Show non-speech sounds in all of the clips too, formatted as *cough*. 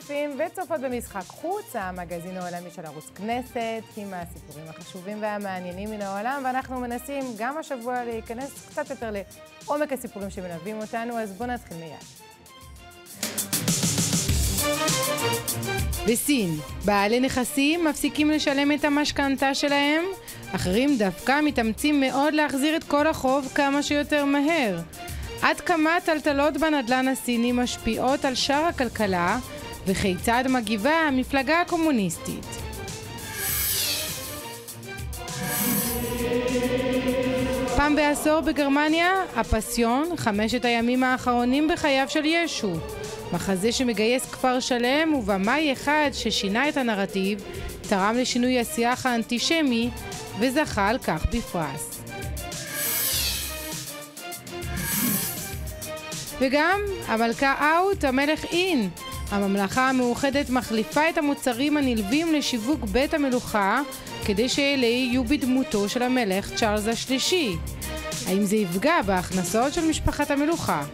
צופים וצופות במשחק חוץ, המגזין העולמי של ערוץ כנסת, עם הסיפורים החשובים והמעניינים מן העולם, ואנחנו מנסים גם השבוע להיכנס קצת יותר לעומק הסיפורים שמלווים אותנו, אז בואו נתחיל מיד. בסין, בעלי נכסים מפסיקים לשלם את המשכנתה שלהם, אחרים דווקא מתאמצים מאוד להחזיר את כל החוב כמה שיותר מהר. עד כמה הטלטלות בנדל"ן הסיני משפיעות על שאר הכלכלה, וכיצד מגיבה המפלגה הקומוניסטית. פעם בעשור בגרמניה, הפסיון, חמשת הימים האחרונים בחייו של ישו. מחזה שמגייס כפר שלם ובמאי אחד ששינה את הנרטיב, תרם לשינוי השיח האנטישמי וזכה על כך בפרס. וגם המלכה אאוט, המלך אין, הממלכה המאוחדת מחליפה את המוצרים הנלווים לשיווק בית המלוכה כדי שאלה יהיו בדמותו של המלך צ'ארלס השלישי. האם זה יפגע בהכנסות של משפחת המלוכה?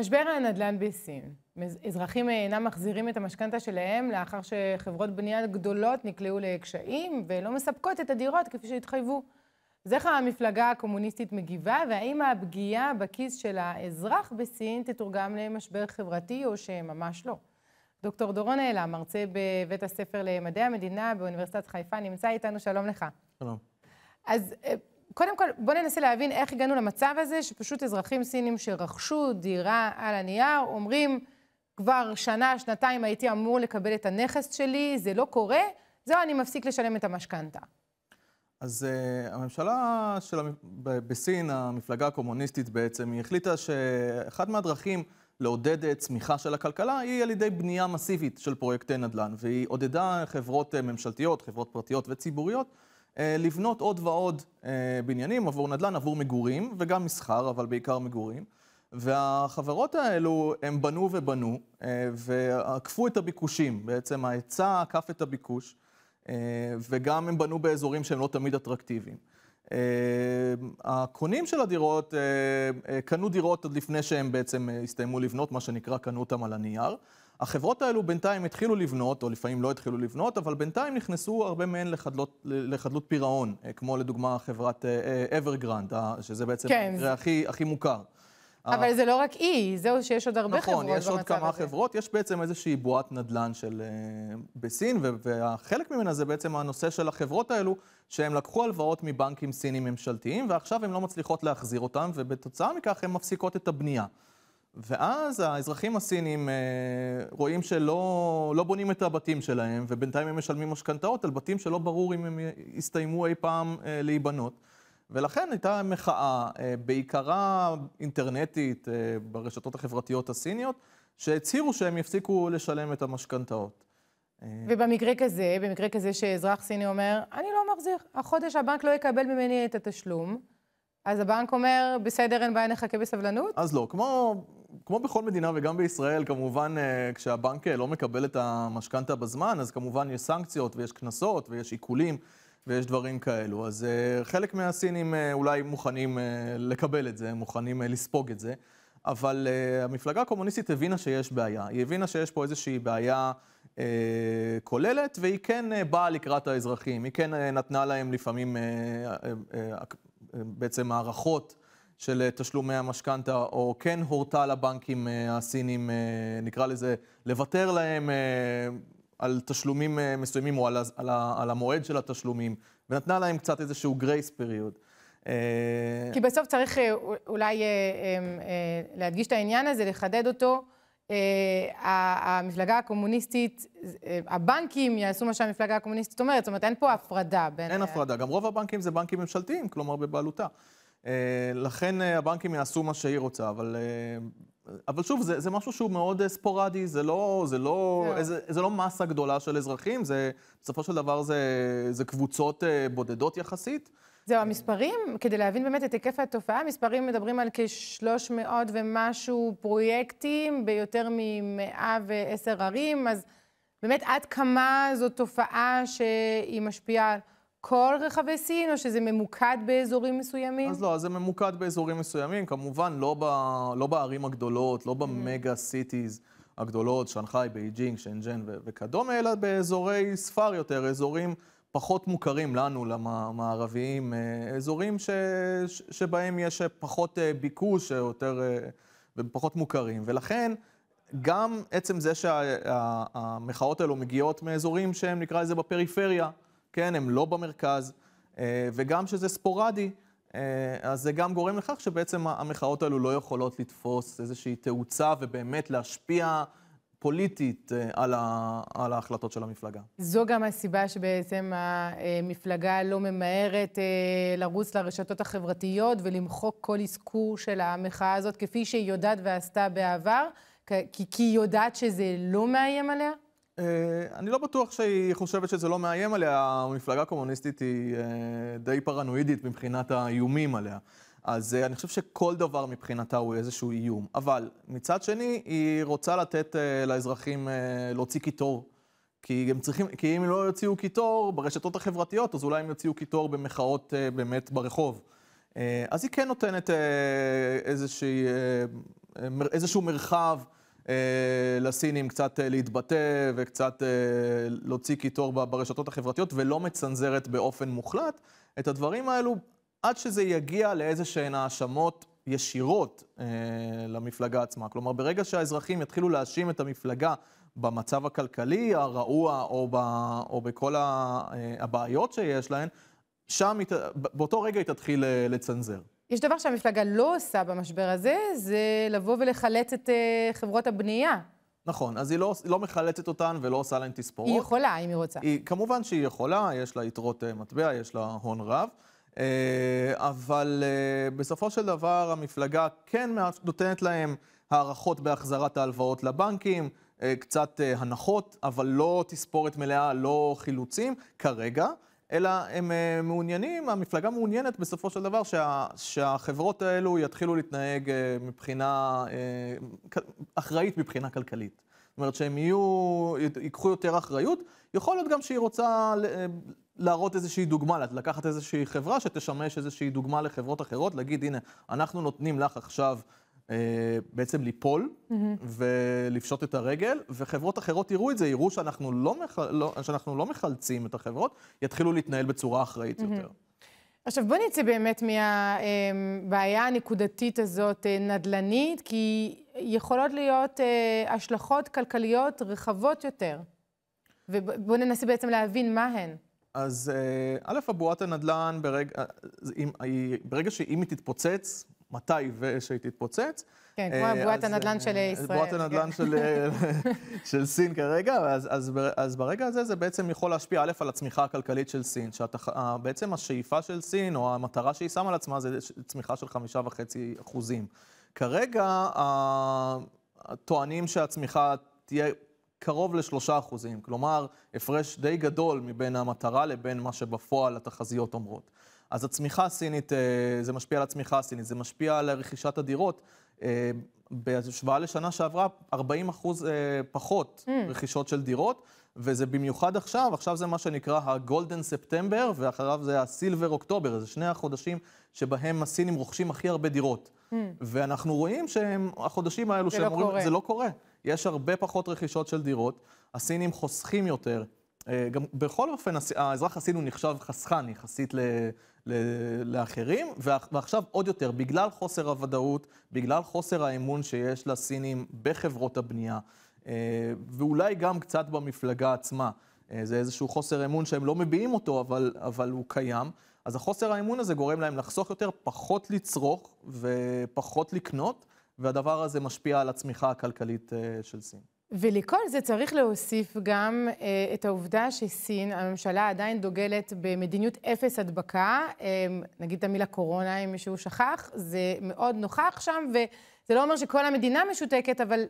משבר הנדל"ן בסין. אזרחים אה, אינם מחזירים את המשכנתה שלהם לאחר שחברות בנייה גדולות נקלעו לקשיים ולא מספקות את הדירות כפי שהתחייבו. אז איך המפלגה הקומוניסטית מגיבה, והאם הפגיעה בכיס של האזרח בסין תתורגם למשבר חברתי, או שממש לא? דוקטור דורון אלה, מרצה בבית הספר למדעי המדינה באוניברסיטת חיפה, נמצא איתנו, שלום לך. שלום. אז אה, קודם כל, בוא ננסה להבין איך הגענו למצב הזה, שפשוט אזרחים סינים שרכשו דירה על הנייר, אומרים, כבר שנה, שנתיים הייתי אמור לקבל את הנכס שלי, זה לא קורה, זהו, אני מפסיק לשלם את המשכנתה. אז uh, הממשלה של, המפ... בסין, המפלגה הקומוניסטית בעצם, היא החליטה שאחת מהדרכים לעודד אה, צמיחה של הכלכלה היא על ידי בנייה מסיבית של פרויקטי נדל"ן, והיא עודדה חברות אה, ממשלתיות, חברות פרטיות וציבוריות לבנות עוד ועוד בניינים עבור נדל"ן, עבור מגורים, וגם מסחר, אבל בעיקר מגורים. והחברות האלו, הם בנו ובנו, ועקפו את הביקושים. בעצם ההיצע עקף את הביקוש, אה, וגם הם בנו באזורים שהם לא תמיד אטרקטיביים. אה, הקונים של הדירות אה, קנו דירות עוד לפני שהם בעצם הסתיימו לבנות, מה שנקרא, קנו אותם על הנייר. החברות האלו בינתיים התחילו לבנות, או לפעמים לא התחילו לבנות, אבל בינתיים נכנסו הרבה מהן לחדלות, לחדלות פירעון, כמו לדוגמה חברת אברגרנד, שזה בעצם כן. המקרה הכי, הכי מוכר. אבל אה, זה לא רק אי, זהו שיש עוד הרבה נכון, חברות במצב הזה. נכון, יש עוד כמה הזה. חברות. יש בעצם איזושהי בועת נדל"ן של, אה, בסין, וחלק ממנה זה בעצם הנושא של החברות האלו, שהם לקחו הלוואות מבנקים סינים ממשלתיים, ועכשיו הן לא מצליחות להחזיר אותן, ובתוצאה מכך הן מפסיקות את הבנייה. ואז האזרחים הסינים אה, רואים שלא לא בונים את הבתים שלהם, ובינתיים הם משלמים משכנתאות על בתים שלא ברור אם הם יסתיימו אי פעם אה, להיבנות. ולכן הייתה מחאה, אה, בעיקרה אינטרנטית, אה, ברשתות החברתיות הסיניות, שהצהירו שהם יפסיקו לשלם את המשכנתאות. אה, ובמקרה כזה, במקרה כזה שאזרח סיני אומר, אני לא מחזיר, החודש הבנק לא יקבל ממני את התשלום, אז הבנק אומר, בסדר, אין בעיה, נחכה בסבלנות? אז לא, כמו, כמו בכל מדינה וגם בישראל, כמובן, כשהבנק לא מקבל את המשכנתה בזמן, אז כמובן יש סנקציות ויש קנסות ויש עיקולים. ויש דברים כאלו. אז uh, חלק מהסינים uh, אולי מוכנים uh, לקבל את זה, מוכנים uh, לספוג את זה, אבל uh, המפלגה הקומוניסטית הבינה שיש בעיה. היא הבינה שיש פה איזושהי בעיה uh, כוללת, והיא כן uh, באה לקראת האזרחים. היא כן uh, נתנה להם לפעמים uh, uh, uh, uh, בעצם הערכות. של תשלומי המשכנתה, או כן הורתה לבנקים הסינים, נקרא לזה, לוותר להם על תשלומים אה, מסוימים או על, על, על המועד של התשלומים, ונתנה להם קצת איזשהו גרייס פריוד. אה, כי בסוף צריך אה, אולי אמ, להדגיש את העניין הזה, לחדד אותו. המפלגה הקומוניסטית, הבנקים יעשו מה שהמפלגה הקומוניסטית אומרת, זאת אומרת, אין פה הפרדה בין... אין הפרדה, גם רוב הבנקים זה בנקים ממשלתיים, כלומר בבעלותה. לכן הבנקים יעשו מה שהיא רוצה, אבל אבל שוב, זה, זה משהו שהוא מאוד אה, ספורדי, זה לא, זה, לא, yeah. כן. זה, זה לא מסה גדולה של אזרחים, זה, בסופו של דבר זה, זה קבוצות אה, בודדות יחסית. זהו, המספרים, כדי להבין באמת את היקף התופעה, המספרים מדברים על כ-300 ומשהו פרויקטים ביותר מ-110 ערים, אז באמת עד כמה זו תופעה שהיא משפיעה כל רחבי סין, או שזה ממוקד באזורים מסוימים? אז לא, זה ממוקד באזורים מסוימים, כמובן לא, ב, לא בערים הגדולות, לא במגה mm. סיטיז הגדולות, שנגחאי, בייג'ינג, שנג'ן ו- וכדומה, אלא באזורי ספר יותר, אזורים פחות מוכרים לנו, למערביים, אה, אזורים ש, ש, שבהם יש פחות אה, ביקוש, אה, יותר, ופחות מוכרים, ולכן... גם עצם זה שהמחאות שה, האלו מגיעות מאזורים שהם, נקרא לזה, בפריפריה, כן, הם לא במרכז, אה, וגם שזה ספורדי, אה, אז זה גם גורם לכך שבעצם המחאות האלו לא יכולות לתפוס איזושהי תאוצה ובאמת להשפיע פוליטית אה, על, ה, על ההחלטות של המפלגה. זו גם הסיבה שבעצם המפלגה לא ממהרת לרוץ לרשתות החברתיות ולמחוק כל אזכור של המחאה הזאת, כפי שהיא יודעת ועשתה בעבר, כי, היא יודעת שזה לא מאיים עליה? אה, אני לא בטוח שהיא חושבת שזה לא מאיים עליה, המפלגה הקומוניסטית היא אה, די פרנואידית מבחינת האיומים עליה. אז אה, אני חושב שכל דבר מבחינתה הוא איזשהו איום. אבל מצד שני, היא רוצה לתת לאזרחים להוציא קיטור. כי הם צריכים, כי אם הם לא יוציאו קיטור ברשתות החברתיות, אז אולי הם יוציאו קיטור במחאות באמת ברחוב. אז היא כן נותנת איזושהי, איזשהו מרחב. אה, לסינים קצת אה, להתבטא וקצת אה, להוציא קיטור ברשתות החברתיות, ולא מצנזרת באופן מוחלט את הדברים האלו, עד שזה יגיע לאיזה שהן האשמות ישירות אה, למפלגה עצמה. כלומר, ברגע שהאזרחים יתחילו להאשים את המפלגה במצב הכלכלי הרעוע או, ב, או בכל ה, אה, הבעיות שיש להן, שם, באותו רגע היא תתחיל לצנזר. יש דבר שהמפלגה לא עושה במשבר הזה, זה לבוא ולחלץ את uh, חברות הבנייה. נכון, אז היא לא, היא לא מחלצת אותן ולא עושה להן תספורות. היא יכולה, אם היא רוצה. היא, כמובן שהיא יכולה, יש לה יתרות uh, מטבע, יש לה הון רב, uh, אבל uh, בסופו של דבר המפלגה כן נותנת להם הערכות בהחזרת ההלוואות לבנקים, uh, קצת uh, הנחות, אבל לא תספורת מלאה, לא חילוצים, כרגע. אלא הם אה, מעוניינים, המפלגה מעוניינת בסופו של דבר שה, שהחברות האלו יתחילו להתנהג אה, מבחינה, אה, אחראית מבחינה כלכלית. זאת אומרת שהם יהיו, ייקחו יותר אחריות. יכול להיות גם שהיא רוצה להראות איזושהי דוגמה, לקחת איזושהי חברה שתשמש איזושהי דוגמה לחברות אחרות, להגיד, הנה, אנחנו נותנים לך עכשיו... אה, בעצם ליפול mm-hmm. ולפשוט את הרגל, וחברות אחרות יראו את זה, יראו שאנחנו לא, מח... לא, שאנחנו לא מחלצים את החברות, יתחילו להתנהל בצורה אחראית mm-hmm. יותר. עכשיו בוא נצא באמת אה, מהבעיה הנקודתית הזאת אה, נדל"נית, כי יכולות להיות אה, השלכות כלכליות רחבות יותר. ובוא ננסה בעצם להבין מה הן. אז א', הבועת הנדל"ן, ברגע, ברגע שאם היא תתפוצץ, מתי ושהיא תתפוצץ. כן, אה, כמו בועת אה, הנדל"ן של ישראל. בועת כן. הנדל"ן של, אה, *laughs* של סין כרגע, אז, אז, אז ברגע הזה זה בעצם יכול להשפיע א' על הצמיחה הכלכלית של סין, שבעצם השאיפה של סין, או המטרה שהיא שמה על עצמה, זה צמיחה של חמישה וחצי אחוזים. כרגע טוענים שהצמיחה תהיה קרוב לשלושה אחוזים, כלומר, הפרש די גדול מבין המטרה לבין מה שבפועל התחזיות אומרות. אז הצמיחה הסינית, אה, זה משפיע על הצמיחה הסינית, זה משפיע על רכישת הדירות. אה, בהשוואה לשנה שעברה, 40 אחוז אה, פחות mm. רכישות של דירות, וזה במיוחד עכשיו, עכשיו זה מה שנקרא הגולדן ספטמבר, ואחריו זה הסילבר אוקטובר, זה שני החודשים שבהם הסינים רוכשים הכי הרבה דירות. Mm. ואנחנו רואים שהחודשים החודשים האלו שהם לא קורה. זה לא קורה. יש הרבה פחות רכישות של דירות, הסינים חוסכים יותר. גם בכל אופן, האזרח הסיני הוא נחשב חסכן יחסית לאחרים, ועכשיו עוד יותר, בגלל חוסר הוודאות, בגלל חוסר האמון שיש לסינים בחברות הבנייה, אה, ואולי גם קצת במפלגה עצמה. אה, זה איזשהו חוסר אמון שהם לא מביעים אותו, אבל, אבל הוא קיים. אז החוסר האמון הזה גורם להם לחסוך יותר, פחות לצרוך ופחות לקנות, והדבר הזה משפיע על הצמיחה הכלכלית אה, של סין. ולכל זה צריך להוסיף גם אה, את העובדה שסין, הממשלה עדיין דוגלת במדיניות אפס הדבקה. אה, נגיד את המילה קורונה, אם מישהו שכח, זה מאוד נוכח שם, וזה לא אומר שכל המדינה משותקת, אבל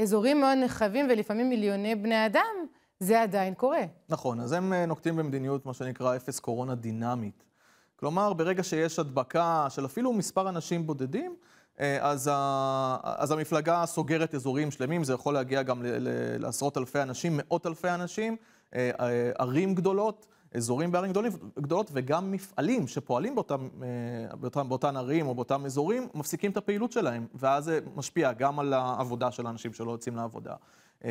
אזורים מאוד נרחבים ולפעמים מיליוני בני אדם, זה עדיין קורה. נכון, אז הם אה, נוקטים במדיניות, מה שנקרא, אפס קורונה דינמית. כלומר, ברגע שיש הדבקה של אפילו מספר אנשים בודדים, אה, אז, ה, אז המפלגה סוגרת אזורים שלמים, זה יכול להגיע גם ל, ל, לעשרות אלפי אנשים, מאות אלפי אנשים, אה, אה, ערים גדולות, אזורים בערים גדולים, גדולות, וגם מפעלים שפועלים באותם, באותם, באותן ערים או באותם אזורים, מפסיקים את הפעילות שלהם, ואז זה משפיע גם על העבודה של האנשים שלא יוצאים לעבודה,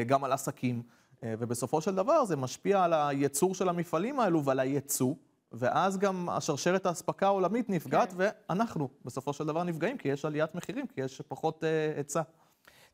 גם על עסקים, ובסופו של דבר זה משפיע על הייצור של המפעלים האלו ועל הייצוא. ואז גם השרשרת האספקה העולמית נפגעת, כן. ואנחנו בסופו של דבר נפגעים, כי יש עליית מחירים, כי יש פחות אה, היצע. אה,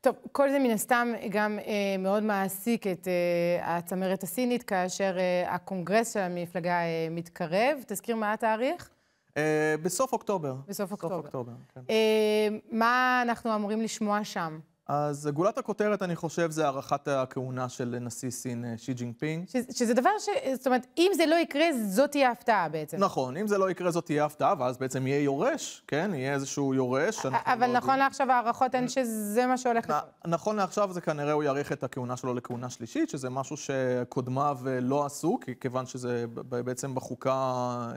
טוב, כל זה מן הסתם גם אה, מאוד מעסיק את אה, הצמרת הסינית, כאשר אה, הקונגרס של המפלגה אה, מתקרב. תזכיר מה התאריך? אה, בסוף אוקטובר. בסוף אוקטובר. בסוף אוקטובר, כן. אה, מה אנחנו אמורים לשמוע שם? אז גולת הכותרת, אני חושב, זה הארכת הכהונה של נשיא סין אה, שי ג'ינג פינג. ש- שזה דבר ש... זאת אומרת, אם זה לא יקרה, זאת תהיה הפתעה בעצם. נכון, אם זה לא יקרה, זאת תהיה הפתעה, ואז בעצם יהיה יורש, כן? יהיה איזשהו יורש. אבל לא נכון לעכשיו ההערכות הן שזה מה שהולך נ- לקרות. נכון לעכשיו זה כנראה הוא יאריך את הכהונה שלו לכהונה שלישית, שזה משהו שקודמיו אה, לא עשו, כיוון שזה בעצם בחוקה, אה,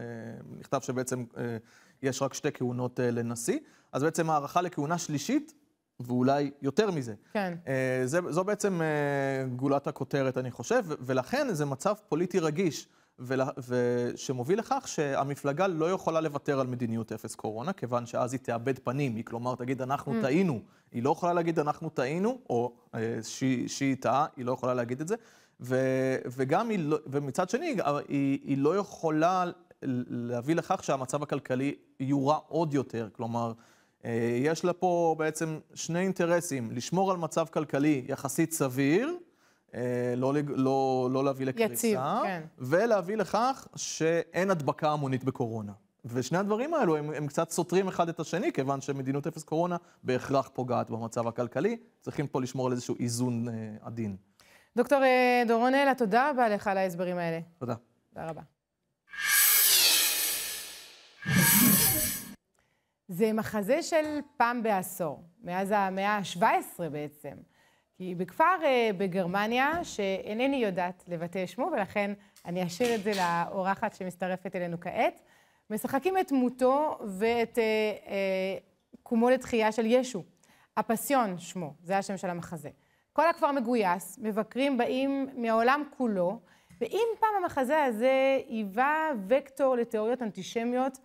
נכתב שבעצם יש רק שתי כהונות לנשיא. אז בעצם הארכה לכהונה שלישית ואולי יותר מזה. כן. אה, זה, זו בעצם אה, גולת הכותרת, אני חושב, ולכן זה מצב פוליטי רגיש. ולה, ושמוביל לכך שהמפלגה לא יכולה לוותר על מדיניות אפס קורונה, כיוון שאז היא תאבד פנים, היא כלומר תגיד אנחנו mm. טעינו, היא לא יכולה להגיד אנחנו טעינו, או אה, שהיא טעה, היא לא יכולה להגיד את זה, ו, וגם היא לא, ומצד שני, היא, היא לא יכולה להביא לכך שהמצב הכלכלי יורע עוד יותר, כלומר... אה, יש לה פה בעצם שני אינטרסים, לשמור על מצב כלכלי יחסית סביר, אה, לא, לא, לא להביא לקריסה, יציב, כן. ולהביא לכך שאין הדבקה המונית בקורונה. ושני הדברים האלו הם, הם קצת סותרים אחד את השני, כיוון שמדיניות אפס קורונה בהכרח פוגעת במצב הכלכלי, צריכים פה לשמור על איזשהו איזון אה, עדין. דוקטור אה, דורון אלה, תודה רבה לך על ההסברים האלה. תודה. תודה רבה. זה מחזה של פעם בעשור, מאז המאה ה-17 בעצם. כי בכפר אה, בגרמניה, שאינני יודעת לבטא שמו, ולכן אני אשאיר את זה לאורחת שמצטרפת אלינו כעת, משחקים את מותו ואת אה, אה, קומו לתחייה של ישו. הפסיון שמו, זה השם של המחזה. כל הכפר מגויס, מבקרים באים מהעולם כולו, ואם פעם המחזה הזה היווה וקטור לתיאוריות אנטישמיות,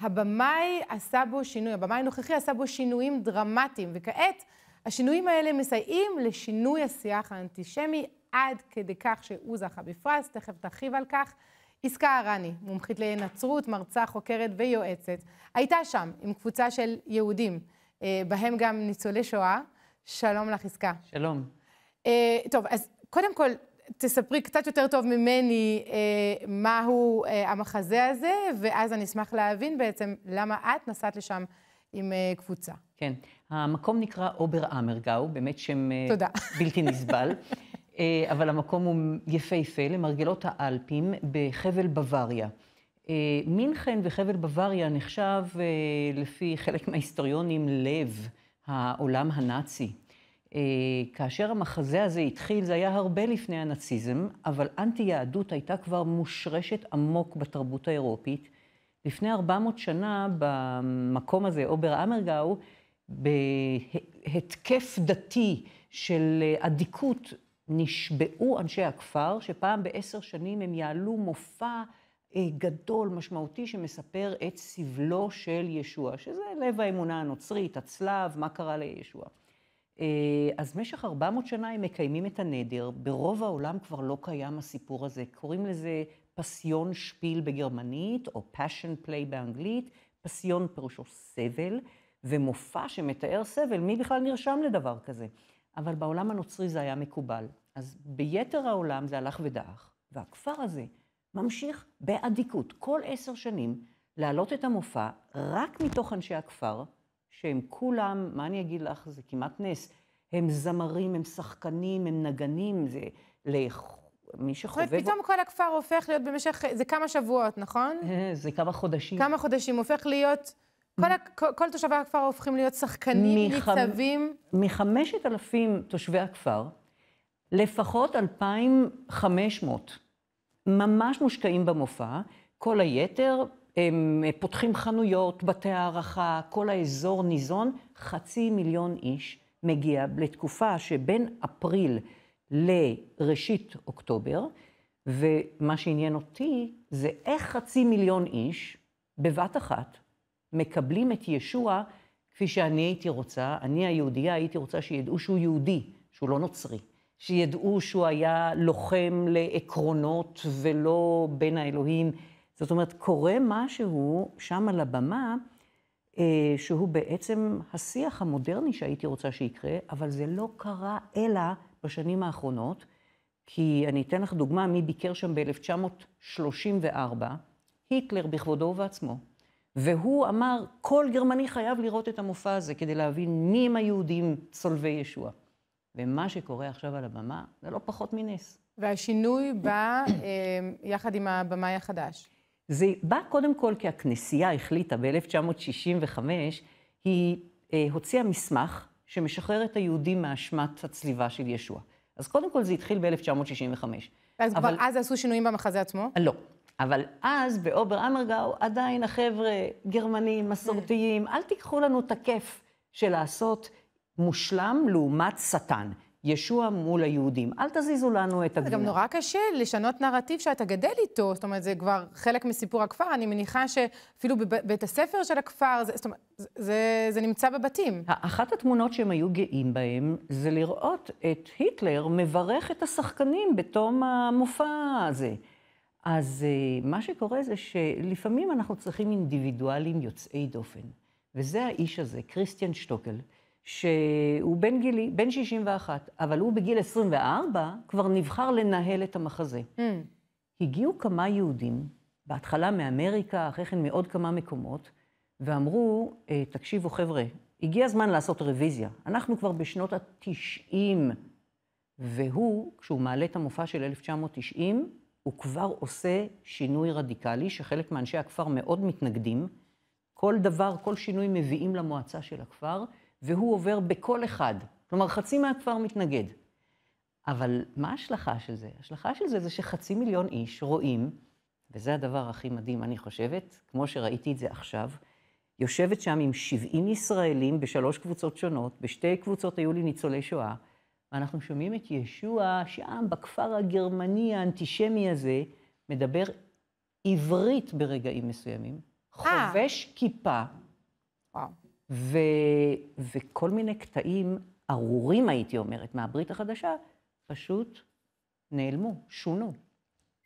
הבמאי עשה בו שינוי, הבמאי הנוכחי עשה בו שינויים דרמטיים, וכעת השינויים האלה מסייעים לשינוי השיח האנטישמי עד כדי כך שהוא זכה בפרס, תכף תרחיב על כך. יסכה הרני, מומחית לנצרות, מרצה, חוקרת ויועצת, הייתה שם עם קבוצה של יהודים, אה, בהם גם ניצולי שואה. שלום לך, יסכה. שלום. אה, טוב, אז קודם כל, תספרי קצת יותר טוב ממני אה, מהו אה, המחזה הזה, ואז אני אשמח להבין בעצם למה את נסעת לשם עם אה, קבוצה. כן. המקום נקרא אובר אמרגאו, באמת שם אה, תודה. בלתי נסבל. *laughs* אה, אבל המקום הוא יפהפה, למרגלות האלפים בחבל בוואריה. אה, מינכן וחבל בוואריה נחשב, אה, לפי חלק מההיסטוריונים, לב העולם הנאצי. אה, כאשר המחזה הזה התחיל, זה היה הרבה לפני הנאציזם, אבל אנטי-יהדות הייתה כבר מושרשת עמוק בתרבות האירופית. לפני 400 שנה, במקום הזה, אובר אמרגאו, בהתקף דתי של אדיקות, נשבעו אנשי הכפר, שפעם בעשר שנים הם יעלו מופע אה, גדול, משמעותי, שמספר את סבלו של ישוע, שזה לב האמונה הנוצרית, הצלב, מה קרה לישוע. לי אה, אז במשך 400 שנה הם מקיימים את הנדר. ברוב העולם כבר לא קיים הסיפור הזה. קוראים לזה פסיון שפיל בגרמנית, או passion play באנגלית. פסיון פירושו סבל, ומופע שמתאר סבל, מי בכלל נרשם לדבר כזה? אבל בעולם הנוצרי זה היה מקובל. אז ביתר העולם זה הלך ודעך. והכפר הזה ממשיך באדיקות, כל עשר שנים, להעלות את המופע רק מתוך אנשי הכפר, שהם כולם, מה אני אגיד לך, זה כמעט נס. הם זמרים, הם שחקנים, הם נגנים, זה למי שחובב... זאת אומרת, פתאום כל הכפר הופך להיות במשך, זה כמה שבועות, נכון? אה, זה כמה חודשים. כמה חודשים, הופך להיות... כל, כל, כל תושבי הכפר הופכים להיות שחקנים, ניצבים. מחמשת אלפים תושבי הכפר, לפחות אלפיים חמש מאות ממש מושקעים במופע, כל היתר הם אה, פותחים חנויות, בתי הערכה, כל האזור ניזון, חצי מיליון איש מגיע לתקופה שבין אפריל לראשית אוקטובר, ומה שעניין אותי זה איך חצי מיליון איש בבת אחת מקבלים את ישוע כפי שאני הייתי רוצה, אני היהודייה הייתי רוצה שידעו שהוא יהודי, שהוא לא נוצרי. שידעו שהוא היה לוחם לעקרונות ולא בין האלוהים זאת אומרת, קורה משהו שם על הבמה, אה, שהוא בעצם השיח המודרני שהייתי רוצה שיקרה, אבל זה לא קרה אלא בשנים האחרונות, כי אני אתן לך דוגמה מי ביקר שם ב-1934, היטלר בכבודו ובעצמו. והוא אמר, כל גרמני חייב לראות את המופע הזה כדי להבין מי הם היהודים צולבי ישוע. ומה שקורה עכשיו על הבמה זה לא פחות מנס. והשינוי בא אה, יחד עם הבמאי החדש. זה בא קודם כל כי הכנסייה החליטה ב-1965, היא אה, הוציאה מסמך שמשחרר את היהודים מאשמת הצליבה של ישוע. אז קודם כל זה התחיל ב-1965. אז אבל... כבר אז עשו שינויים במחזה עצמו? אה, לא. אבל אז באובר אמרגאו עדיין החבר'ה גרמנים, מסורתיים, אל תיקחו לנו את הכיף של לעשות מושלם לעומת שטן. ישוע מול היהודים. אל תזיזו לנו את הגבינה. זה גם נורא קשה לשנות נרטיב שאתה גדל איתו. זאת אומרת, זה כבר חלק מסיפור הכפר. אני מניחה שאפילו בבית הספר של הכפר, זה, זאת אומרת, זה, זה, נמצא בבתים. אחת התמונות שהם היו גאים בהם, זה לראות את היטלר מברך את השחקנים בתום המופע הזה. אז אה, מה שקורה זה שלפעמים אנחנו צריכים אינדיבידואלים יוצאי דופן. וזה האיש הזה, כריסטיאן שטוקל. שהוא בן גילי, בן 61, אבל הוא בגיל 24 כבר נבחר לנהל את המחזה. Mm. הגיעו כמה יהודים, בהתחלה מאמריקה, אחרי כן מעוד כמה מקומות, ואמרו, אה, תקשיבו חבר'ה, הגיע הזמן לעשות רוויזיה. אנחנו כבר בשנות ה-90, והוא, כשהוא מעלה את המופע של 1990, הוא כבר עושה שינוי רדיקלי, שחלק מאנשי הכפר מאוד מתנגדים. כל דבר, כל שינוי מביאים למועצה של הכפר. והוא עובר בכל אחד. כלומר, חצי מהכפר מתנגד. אבל מה ההשלכה של זה? ההשלכה של זה זה שחצי מיליון איש רואים, וזה הדבר הכי מדהים, אני חושבת, כמו שראיתי את זה עכשיו, יושבת שם עם 70 ישראלים בשלוש קבוצות שונות, בשתי קבוצות היו לי ניצולי שואה, ואנחנו שומעים את ישוע שם, בכפר הגרמני האנטישמי הזה, מדבר עברית ברגעים מסוימים, אה. חובש כיפה, ו, וכל מיני קטעים ארורים, הייתי אומרת, מהברית החדשה, פשוט נעלמו, שונו.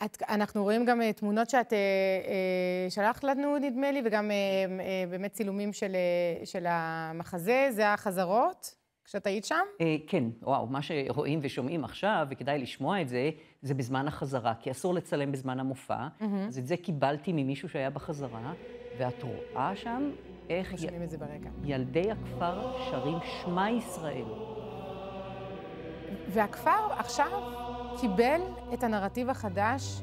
את, אנחנו רואים גם אה, תמונות שאת אה, אה, שלחת לנו, נדמה לי, וגם אה, אה, באמת צילומים של, אה, של המחזה, זה החזרות, כשאת היית שם? אה, כן, וואו, מה שרואים ושומעים עכשיו, וכדאי לשמוע את זה, זה בזמן החזרה, כי אסור לצלם בזמן המופע. Mm-hmm. אז את זה קיבלתי ממישהו שהיה בחזרה, ואת רואה שם איך י... את זה ברקע. ילדי הכפר שרים שמע ישראל. והכפר עכשיו קיבל את הנרטיב החדש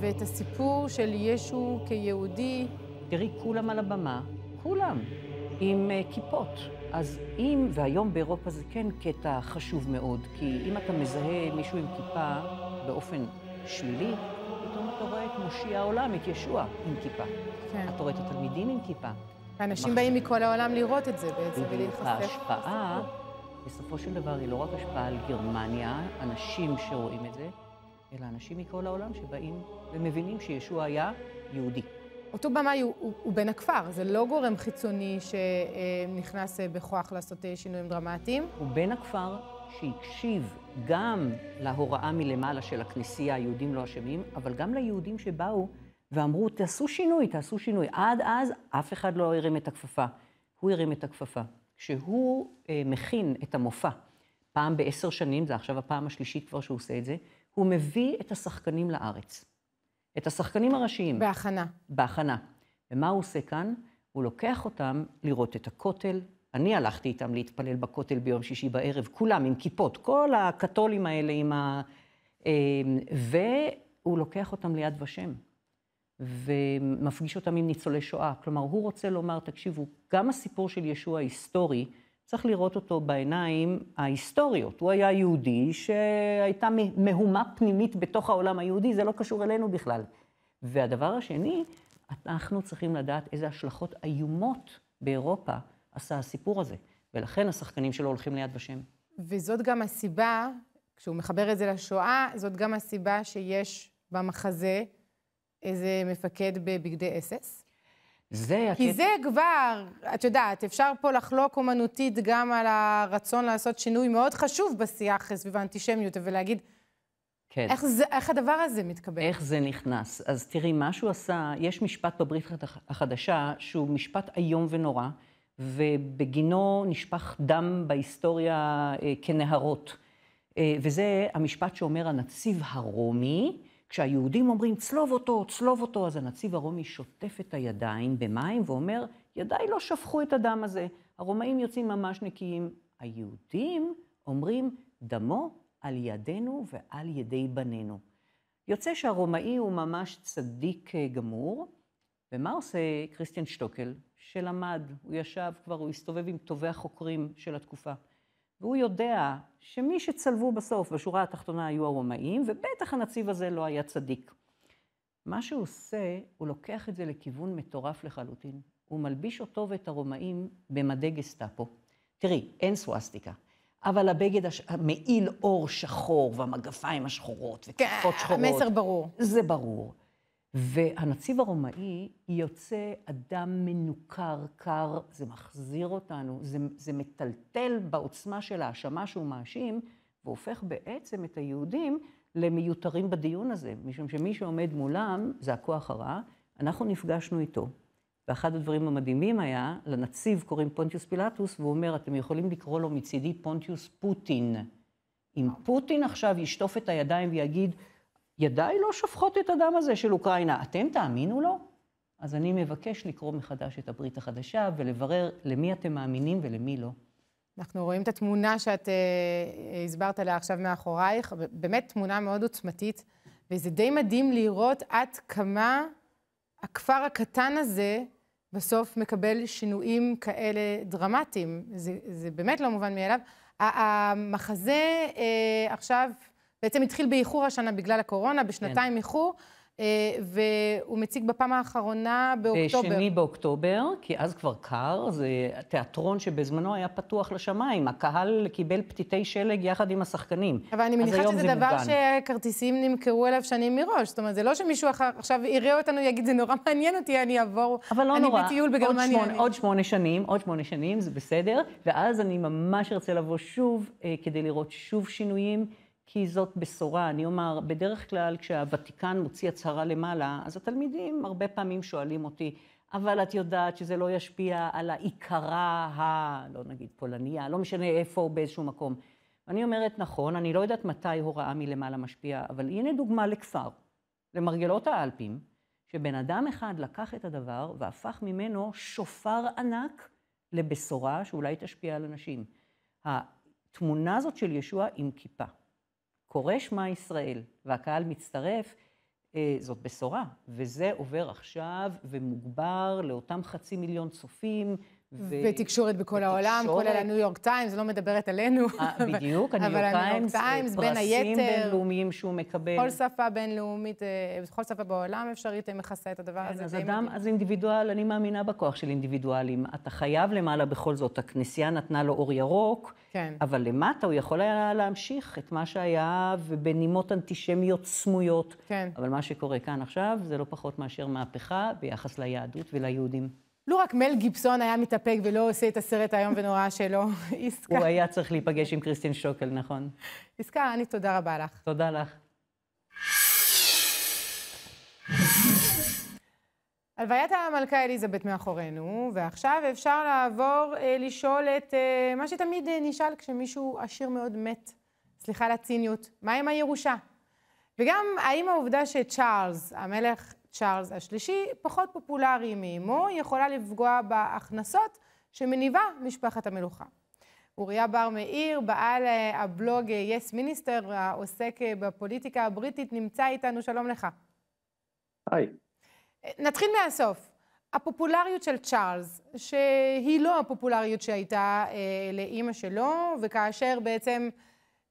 ואת הסיפור של ישו כיהודי. תראי, כולם על הבמה, כולם, עם uh, כיפות. אז אם, והיום באירופה זה כן קטע חשוב מאוד, כי אם אתה מזהה מישהו עם כיפה באופן שלילי, פתאום אתה רואה את מושיע העולם, את ישוע, עם כיפה. כן. אתה רואה את התלמידים עם כיפה. אנשים באים מכל העולם לראות את זה בעצם ולהתחשף. ההשפעה, בסופו של דבר, היא לא רק השפעה על גרמניה, אנשים שרואים את זה, אלא אנשים מכל העולם שבאים ומבינים שישוע היה יהודי. אותו במאי הוא, הוא, הוא בן הכפר, זה לא גורם חיצוני שנכנס אה, בכוח לעשות אה, שינויים דרמטיים. הוא בן הכפר שהקשיב גם להוראה מלמעלה של הכנסייה, היהודים לא אשמים, אבל גם ליהודים שבאו ואמרו, תעשו שינוי, תעשו שינוי. עד אז אף אחד לא הרים את הכפפה. הוא הרים את הכפפה. כשהוא אה, מכין את המופע, פעם בעשר שנים, זה עכשיו הפעם השלישית כבר שהוא עושה את זה, הוא מביא את השחקנים לארץ. את השחקנים הראשיים. בהכנה. בהכנה. ומה הוא עושה כאן? הוא לוקח אותם לראות את הכותל. אני הלכתי איתם להתפלל בכותל ביום שישי בערב, כולם עם כיפות, כל הקתולים האלה עם ה... אה, והוא לוקח אותם ליד ושם. ומפגיש אותם עם ניצולי שואה. כלומר, הוא רוצה לומר, תקשיבו, גם הסיפור של ישוע ההיסטורי, צריך לראות אותו בעיניים ההיסטוריות. הוא היה יהודי שהייתה מהומה פנימית בתוך העולם היהודי, זה לא קשור אלינו בכלל. והדבר השני, אנחנו צריכים לדעת איזה השלכות איומות באירופה עשה הסיפור הזה, ולכן השחקנים שלו הולכים ליד ושם. וזאת גם הסיבה, כשהוא מחבר את זה לשואה, זאת גם הסיבה שיש במחזה איזה מפקד בבגדי אס-אס? זה... כי הקט... זה כבר, את יודעת, אפשר פה לחלוק אומנותית גם על הרצון לעשות שינוי מאוד חשוב בשיח סביב האנטישמיות, ולהגיד, כן. איך, זה, איך הדבר הזה מתקבל? איך זה נכנס. אז תראי, מה שהוא עשה, יש משפט בברית החדשה שהוא משפט איום ונורא, ובגינו נשפך דם בהיסטוריה אה, כנהרות. אה, וזה המשפט שאומר הנציב הרומי, כשהיהודים אומרים, צלוב אותו, צלוב אותו, אז הנציב הרומי שוטף את הידיים במים ואומר, ידיי לא שפכו את הדם הזה. הרומאים יוצאים ממש נקיים. היהודים אומרים, דמו על ידינו ועל ידי בנינו. יוצא שהרומאי הוא ממש צדיק אה, גמור, ומה עושה כריסטיאן שטוקל, שלמד, הוא ישב כבר, הוא הסתובב עם טובי החוקרים של התקופה. והוא יודע שמי שצלבו בסוף, בשורה התחתונה, היו הרומאים, ובטח הנציב הזה לא היה צדיק. מה שהוא עושה, הוא לוקח את זה לכיוון מטורף לחלוטין. הוא מלביש אותו ואת הרומאים במדי גסטאפו. תראי, אין סוואסטיקה, אבל הבגד, הש... המעיל אור שחור, והמגפיים השחורות, כן, וכפפות שחורות. המסר ברור. זה ברור. והנציב הרומאי יוצא אדם מנוכר, קר, זה מחזיר אותנו, זה, זה מטלטל בעוצמה של האשמה שהוא מאשים, והופך בעצם את היהודים למיותרים בדיון הזה, משום שמי שעומד מולם זה הכוח הרע, אנחנו נפגשנו איתו. ואחד הדברים המדהימים היה, לנציב קוראים פונטיוס פילטוס, והוא אומר, אתם יכולים לקרוא לו מצידי פונטיוס פוטין. אם פוטין עכשיו ישטוף את הידיים ויגיד, ידיי לא שופכות את הדם הזה של אוקראינה. אתם תאמינו לו? אז אני מבקש לקרוא מחדש את הברית החדשה ולברר למי אתם מאמינים ולמי לא. אנחנו רואים את התמונה שאת uh, הסברת עליה עכשיו מאחורייך, באמת תמונה מאוד עוצמתית, וזה די מדהים לראות עד כמה הכפר הקטן הזה בסוף מקבל שינויים כאלה דרמטיים. זה, זה באמת לא מובן מאליו. המחזה uh, עכשיו... בעצם התחיל באיחור השנה בגלל הקורונה, בשנתיים כן. איחור. אה, והוא מציג בפעם האחרונה אה, באוקטובר. בשני באוקטובר, כי אז כבר קר, זה תיאטרון שבזמנו היה פתוח לשמיים, הקהל קיבל פתיתי שלג יחד עם השחקנים. אבל אני מניחה שזה דבר מוגן. שכרטיסים נמכרו אליו שנים מראש, זאת אומרת, זה לא שמישהו אחר עכשיו יראה אותנו, יגיד, זה נורא מעניין אותי, אני אעבור, אבל לא אני נורא. בטיול בגרמניה. עוד, עוד שמונה שנים, עוד שמונה שנים, זה בסדר, ואז אני ממש ארצה לבוא שוב, אה, כדי לראות שוב שינויים. כי זאת בשורה. אני אומר, בדרך כלל כשהוותיקן מוציא הצהרה למעלה, אז התלמידים הרבה פעמים שואלים אותי, אבל את יודעת שזה לא ישפיע על העיקרה ה... לא נגיד פולניה, לא משנה איפה, באיזשהו מקום. אני אומרת, נכון, אני לא יודעת מתי הוראה מלמעלה משפיעה, אבל הנה דוגמה לכפר, למרגלות האלפים, שבן אדם אחד לקח את הדבר והפך ממנו שופר ענק לבשורה שאולי תשפיע על אנשים. התמונה הזאת של ישוע עם כיפה. קורא שמע ישראל והקהל מצטרף, אה, זאת בשורה, וזה עובר עכשיו ומוגבר לאותם חצי מיליון צופים. ו... ותקשורת בכל ותקשורת. העולם, כולל הניו יורק טיימס, לא מדברת עלינו. 아, אה, בדיוק, הניו יורק טיימס, אה, טיימס בין היתר. פרסים בינלאומיים שהוא מקבל. כל שפה בינלאומית, אה, כל שפה בעולם אפשרית מכסה את הדבר כן, הזה. אז אדם, מדהים. אז אינדיבידואל, אני מאמינה בכוח של אינדיבידואלים. אתה חייב למעלה בכל זאת, הכנסייה נתנה לו אור ירוק, כן. אבל למטה הוא יכול היה להמשיך את מה שהיה, ובנימות אנטישמיות סמויות. כן. אבל מה שקורה כאן עכשיו, זה לא פחות מאשר מהפכה ביחס ליהדות וליהודים. לו רק מל גיבסון היה מתאפק ולא עושה את הסרט האיום ונורא שלו, *laughs* עסקה. הוא היה צריך להיפגש עם קריסטין שוקל, נכון? עסקה, אני תודה רבה לך. תודה לך. הלוויית המלכה אליזבת מאחורינו, ועכשיו אפשר לעבור אה, לשאול את אה, מה שתמיד אה, נשאל כשמישהו עשיר מאוד מת. סליחה על הציניות, מה עם הירושה? וגם האם העובדה שצ'ארלס, המלך צ'ארלס השלישי, פחות פופולרי מאמו, יכולה לפגוע בהכנסות שמניבה משפחת המלוכה. אוריה בר מאיר, בעל אה, הבלוג יס אה, מיניסטר, העוסק אה, בפוליטיקה הבריטית, נמצא איתנו, שלום לך. היי. נתחיל מהסוף. הפופולריות של צ'ארלס, שהיא לא הפופולריות שהייתה אה, לאימא שלו, וכאשר בעצם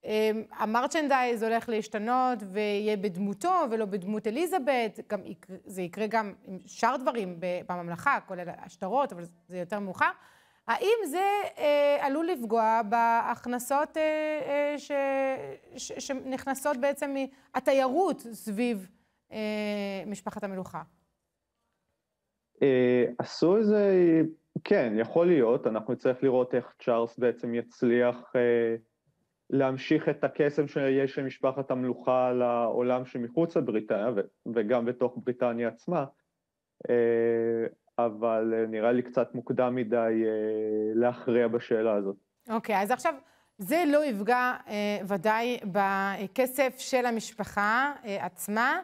אמ, המרצ'נדייז הולך להשתנות ויהיה בדמותו ולא בדמות אליזבת, גם, זה יקרה גם עם שאר דברים בממלכה, כולל השטרות, אבל זה יותר מאוחר. האם זה אה, עלול לפגוע בהכנסות אה, אה, ש, ש, שנכנסות בעצם מהתיירות סביב אה, משפחת המלוכה? אה, עשו איזה, כן, יכול להיות, אנחנו נצטרך לראות איך צ'ארלס בעצם יצליח... אה... להמשיך את הקסם שיש למשפחת המלוכה לעולם שמחוץ לבריטניה וגם בתוך בריטניה עצמה, אה, אבל אה, נראה לי קצת מוקדם מדי אה, להכריע בשאלה הזאת. אוקיי, okay, אז עכשיו זה לא יפגע ודאי בכסף של המשפחה עצמה.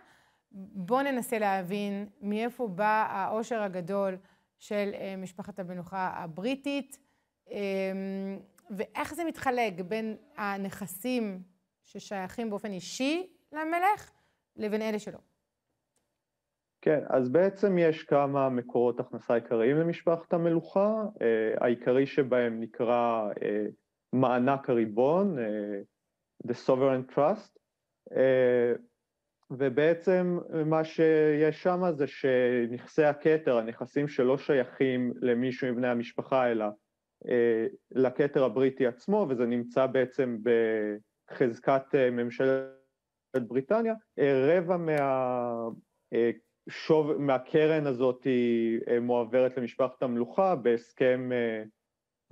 בואו ננסה להבין מאיפה בא העושר הגדול של משפחת המלוכה הבריטית. אמ, ואיך זה מתחלק בין הנכסים ששייכים באופן אישי למלך לבין אלה שלו? כן, אז בעצם יש כמה מקורות הכנסה עיקריים למשפחת המלוכה. Uh, העיקרי שבהם נקרא uh, מענק הריבון, uh, The Sovereign Trust, uh, ובעצם מה שיש שם זה שנכסי הכתר, הנכסים שלא שייכים למישהו מבני המשפחה, אלא אה, לכתר הבריטי עצמו, וזה נמצא בעצם בחזקת אה, ממשלת בריטניה. אה, רבע מהשוב, מהקרן הזאת היא מועברת למשפחת המלוכה בהסכם,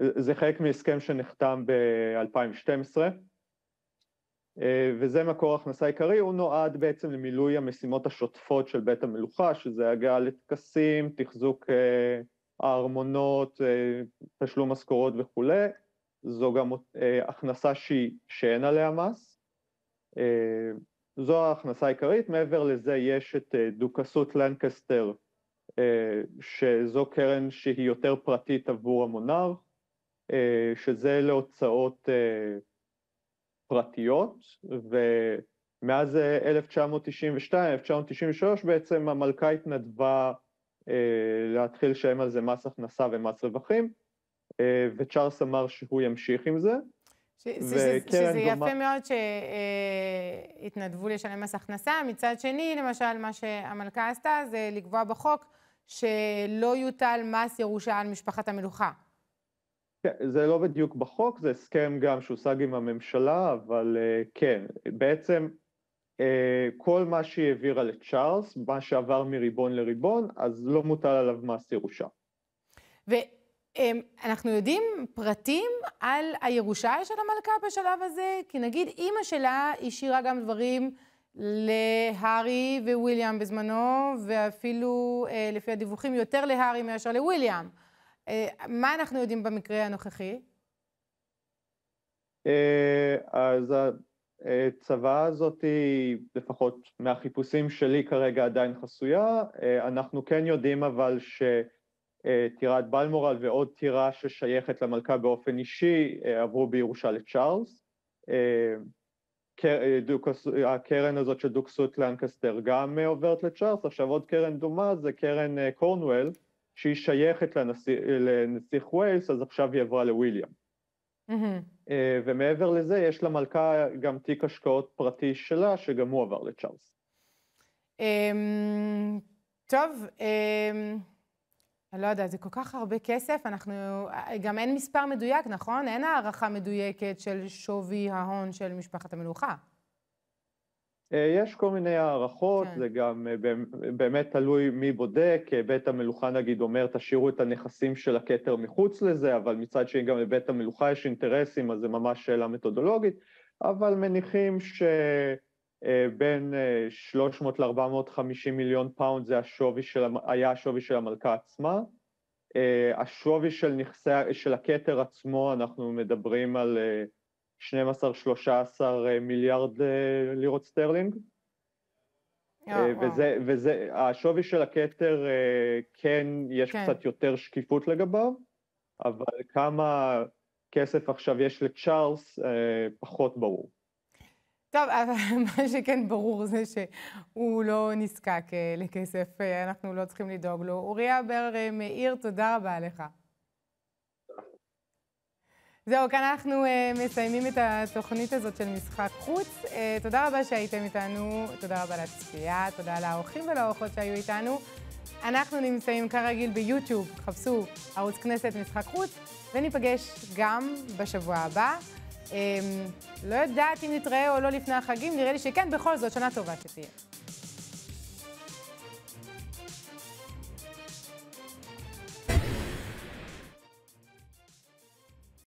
זה חלק מהסכם שנחתם ב-2012. וזה מקור הכנסה עיקרי, הוא נועד בעצם למילוי המשימות השוטפות של בית המלוכה, שזה הגעה לטקסים, תחזוק הארמונות, אה, תשלום משכורות וכולי, זו גם אה, הכנסה שהיא שאין עליה מס. אה, זו ההכנסה העיקרית, מעבר לזה יש את דוכסות לנקסטר, שזו קרן שהיא יותר פרטית עבור המונר, שזה להוצאות פרטיות, ומאז 1992-1993 בעצם המלכה התנדבה אה, להתחיל לשלם על זה מס הכנסה ומס רווחים, אה, וצ'ארלס אמר שהוא ימשיך עם זה. שזה, דומה... יפה מאוד שהתנדבו אה, לשלם מס הכנסה. מצד שני, למשל, מה שהמלכה עשתה זה לקבוע בחוק שלא יוטל מס ירושה על משפחת המלוכה. כן, זה לא בדיוק בחוק, זה הסכם גם שהושג עם הממשלה, אבל כן, בעצם אה, כל מה שהיא העבירה לצ'ארלס, מה שעבר מריבון לריבון, אז לא מוטל עליו מס ירושה. ואנחנו יודעים פרטים על הירושה של המלכה בשלב הזה? כי נגיד אימא שלה השאירה גם דברים להארי וויליאם בזמנו, ואפילו אה, לפי הדיווחים יותר להארי מאשר לוויליאם. אה, מה אנחנו יודעים במקרה הנוכחי? אז צוואה הזאת, לפחות מהחיפושים שלי כרגע, עדיין חסויה. אה, אנחנו כן יודעים אבל שטירת אה, בלמורל ועוד טירה ששייכת למלכה באופן אישי אה, עברו בירושה לצ'ארלס. הקרן הזאת של דוקסות לנקסטר גם עוברת לצ'ארלס, עכשיו עוד קרן דומה זה קרן קורנוול שהיא שייכת לנשיא, לנסיך ווילס, אז עכשיו היא עברה לוויליאם. Mm-hmm. אה, ומעבר לזה, יש למלכה גם תיק השקעות פרטי שלה, שגם הוא עבר לצ'ארלס. אמ, טוב, אמ, אני לא יודעת, זה כל כך הרבה כסף, אנחנו... גם אין מספר מדויק, נכון? אין הערכה מדויקת של שווי ההון של משפחת המלוכה. אה, יש כל מיני הערכות, כן. זה גם אה, באמת תלוי מי בודק, אה, בית המלוכה נגיד אומר תשאירו את הנכסים של הכתר מחוץ לזה, אבל מצד שני גם לבית המלוכה יש אינטרסים, אז זה ממש שאלה מתודולוגית, אבל מניחים שבין 300 ל-450 מיליון פאונד זה השווי של, היה השווי של המלכה עצמה. השווי של, נכסי, של הכתר עצמו, אנחנו מדברים על 12-13 אה, מיליארד אה, לירות סטרלינג. Oh, וזה, wow. וזה, השווי של הכתר, כן, יש כן. קצת יותר שקיפות לגביו, אבל כמה כסף עכשיו יש לצ'ארלס, פחות ברור. טוב, אבל *laughs* מה שכן ברור זה שהוא לא נזקק לכסף, אנחנו לא צריכים לדאוג לו. אוריה בר מאיר, תודה רבה לך. זהו, כאן אנחנו uh, מסיימים את התוכנית הזאת של משחק חוץ. Uh, תודה רבה שהייתם איתנו, תודה רבה לצפייה, תודה לאורחים ולאורחות שהיו איתנו. אנחנו נמצאים כרגיל ביוטיוב, חפשו ערוץ כנסת משחק חוץ, וניפגש גם בשבוע הבא. Um, לא יודעת אם נתראה או לא לפני החגים, נראה לי שכן, בכל זאת, שנה טובה שתהיה.